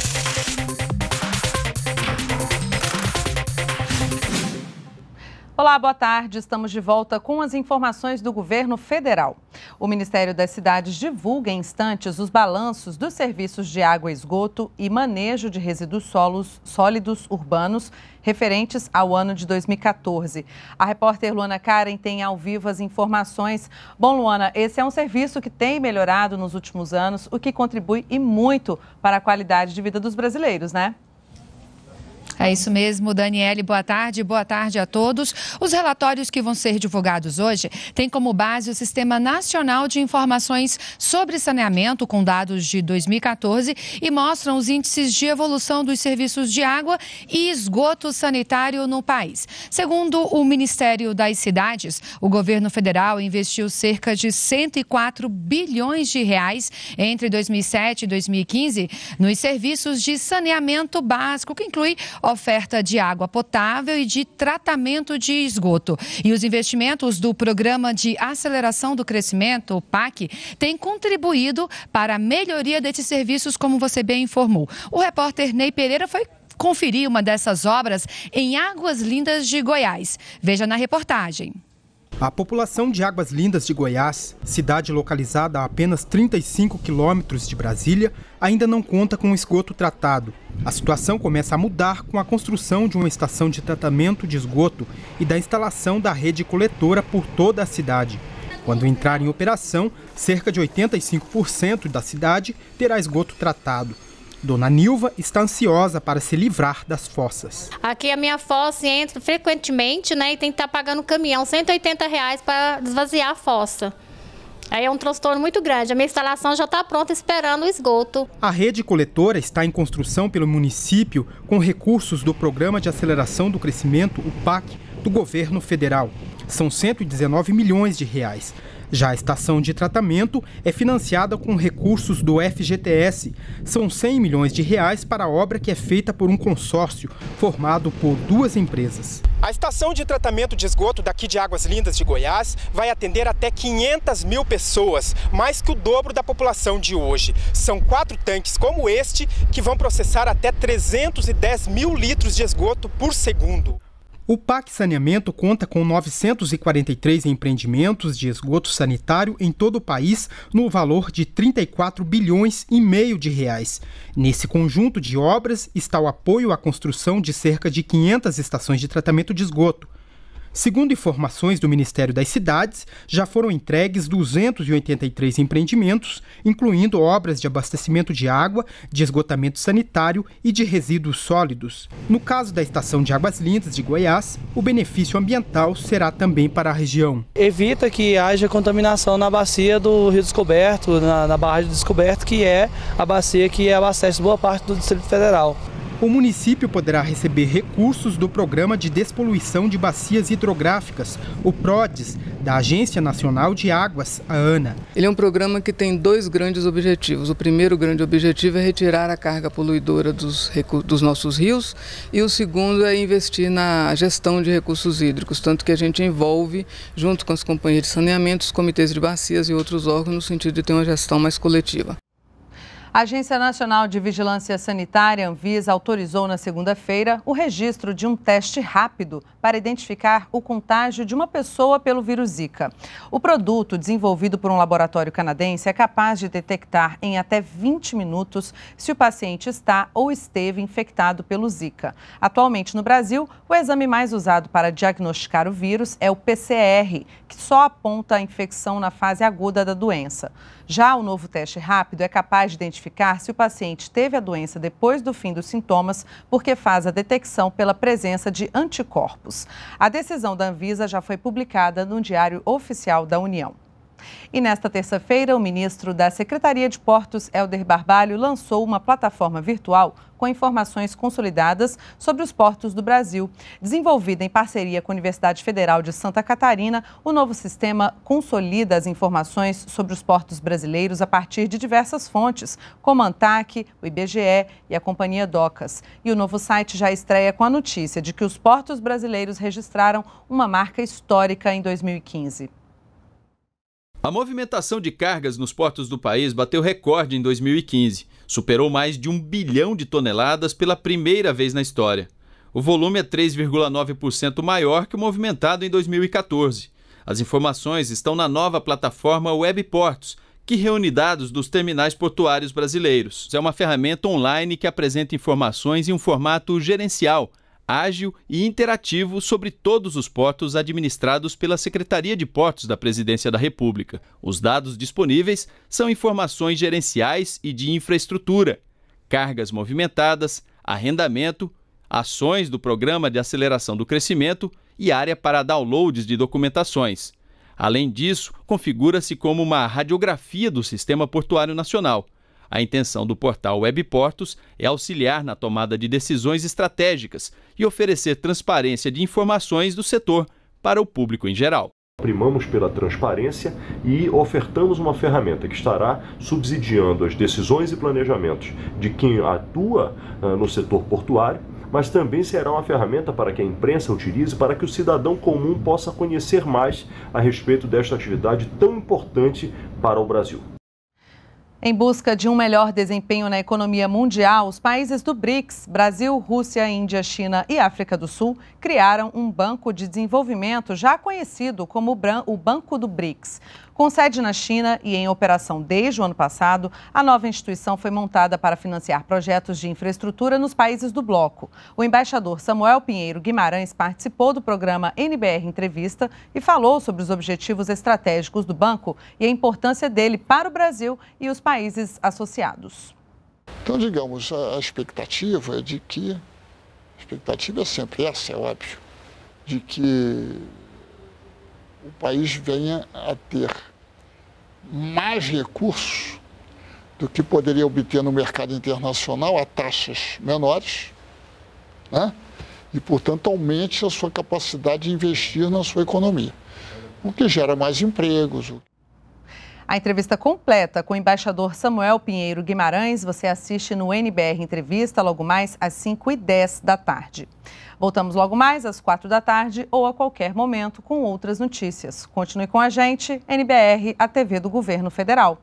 Bye. Olá, boa tarde. Estamos de volta com as informações do governo federal. O Ministério das Cidades divulga em instantes os balanços dos serviços de água, esgoto e manejo de resíduos solos, sólidos urbanos referentes ao ano de 2014. A repórter Luana Karen tem ao vivo as informações. Bom, Luana, esse é um serviço que tem melhorado nos últimos anos, o que contribui e muito para a qualidade de vida dos brasileiros, né? É isso mesmo, Daniele. Boa tarde, boa tarde a todos. Os relatórios que vão ser divulgados hoje têm como base o Sistema Nacional de Informações sobre Saneamento, com dados de 2014, e mostram os índices de evolução dos serviços de água e esgoto sanitário no país. Segundo o Ministério das Cidades, o governo federal investiu cerca de 104 bilhões de reais entre 2007 e 2015 nos serviços de saneamento básico, que inclui oferta de água potável e de tratamento de esgoto. E os investimentos do Programa de Aceleração do Crescimento, o PAC, têm contribuído para a melhoria desses serviços, como você bem informou. O repórter Ney Pereira foi conferir uma dessas obras em Águas Lindas de Goiás. Veja na reportagem. A população de Águas Lindas de Goiás, cidade localizada a apenas 35 quilômetros de Brasília, ainda não conta com esgoto tratado. A situação começa a mudar com a construção de uma estação de tratamento de esgoto e da instalação da rede coletora por toda a cidade. Quando entrar em operação, cerca de 85% da cidade terá esgoto tratado. Dona Nilva está ansiosa para se livrar das fossas. Aqui a minha fossa entra frequentemente, né? E tem que estar tá pagando pagando caminhão, 180 reais para esvaziar a fossa. Aí é um transtorno muito grande. A minha instalação já está pronta, esperando o esgoto. A rede coletora está em construção pelo município com recursos do Programa de Aceleração do Crescimento, o PAC, do governo federal. São 119 milhões de reais. Já a estação de tratamento é financiada com recursos do FGTS. São 100 milhões de reais para a obra que é feita por um consórcio formado por duas empresas. A estação de tratamento de esgoto daqui de Águas Lindas de Goiás vai atender até 500 mil pessoas, mais que o dobro da população de hoje. São quatro tanques como este que vão processar até 310 mil litros de esgoto por segundo. O PAC Saneamento conta com 943 empreendimentos de esgoto sanitário em todo o país, no valor de 34 bilhões e meio de reais. Nesse conjunto de obras está o apoio à construção de cerca de 500 estações de tratamento de esgoto. Segundo informações do Ministério das Cidades, já foram entregues 283 empreendimentos, incluindo obras de abastecimento de água, de esgotamento sanitário e de resíduos sólidos. No caso da Estação de Águas Lindas de Goiás, o benefício ambiental será também para a região. Evita que haja contaminação na bacia do Rio Descoberto, na, na barragem do Descoberto, que é a bacia que abastece boa parte do Distrito Federal. O município poderá receber recursos do Programa de Despoluição de Bacias Hidrográficas, o PRODES, da Agência Nacional de Águas, a ANA. Ele é um programa que tem dois grandes objetivos. O primeiro grande objetivo é retirar a carga poluidora dos, dos nossos rios e o segundo é investir na gestão de recursos hídricos, tanto que a gente envolve, junto com as companhias de saneamento, os comitês de bacias e outros órgãos, no sentido de ter uma gestão mais coletiva. A Agência Nacional de Vigilância Sanitária, Anvisa, autorizou na segunda-feira o registro de um teste rápido para identificar o contágio de uma pessoa pelo vírus Zika. O produto, desenvolvido por um laboratório canadense, é capaz de detectar em até 20 minutos se o paciente está ou esteve infectado pelo Zika. Atualmente, no Brasil, o exame mais usado para diagnosticar o vírus é o PCR, que só aponta a infecção na fase aguda da doença. Já o novo teste rápido é capaz de identificar identificar se o paciente teve a doença depois do fim dos sintomas, porque faz a detecção pela presença de anticorpos. A decisão da Anvisa já foi publicada no Diário Oficial da União. E nesta terça-feira, o ministro da Secretaria de Portos, Helder Barbalho, lançou uma plataforma virtual com informações consolidadas sobre os portos do Brasil. Desenvolvida em parceria com a Universidade Federal de Santa Catarina, o novo sistema consolida as informações sobre os portos brasileiros a partir de diversas fontes, como a ANTAC, o IBGE e a Companhia Docas. E o novo site já estreia com a notícia de que os portos brasileiros registraram uma marca histórica em 2015. A movimentação de cargas nos portos do país bateu recorde em 2015, superou mais de um bilhão de toneladas pela primeira vez na história. O volume é 3,9% maior que o movimentado em 2014. As informações estão na nova plataforma Web Portos, que reúne dados dos terminais portuários brasileiros. É uma ferramenta online que apresenta informações em um formato gerencial ágil e interativo sobre todos os portos administrados pela Secretaria de Portos da Presidência da República. Os dados disponíveis são informações gerenciais e de infraestrutura, cargas movimentadas, arrendamento, ações do Programa de Aceleração do Crescimento e área para downloads de documentações. Além disso, configura-se como uma radiografia do Sistema Portuário Nacional a intenção do portal WebPortos é auxiliar na tomada de decisões estratégicas e oferecer transparência de informações do setor para o público em geral. Primamos pela transparência e ofertamos uma ferramenta que estará subsidiando as decisões e planejamentos de quem atua ah, no setor portuário, mas também será uma ferramenta para que a imprensa utilize para que o cidadão comum possa conhecer mais a respeito desta atividade tão importante para o Brasil. Em busca de um melhor desempenho na economia mundial, os países do BRICS, Brasil, Rússia, Índia, China e África do Sul, criaram um banco de desenvolvimento já conhecido como o Banco do BRICS. Com sede na China e em operação desde o ano passado, a nova instituição foi montada para financiar projetos de infraestrutura nos países do bloco. O embaixador Samuel Pinheiro Guimarães participou do programa NBR Entrevista e falou sobre os objetivos estratégicos do banco e a importância dele para o Brasil e os países associados. Então, digamos, a expectativa é de que a expectativa é sempre essa, é óbvio de que o país venha a ter mais recursos do que poderia obter no mercado internacional a taxas menores, né? e, portanto, aumente a sua capacidade de investir na sua economia, o que gera mais empregos. A entrevista completa com o embaixador Samuel Pinheiro Guimarães você assiste no NBR Entrevista logo mais às 5h10 da tarde. Voltamos logo mais às 4 da tarde ou a qualquer momento com outras notícias. Continue com a gente, NBR, a TV do Governo Federal.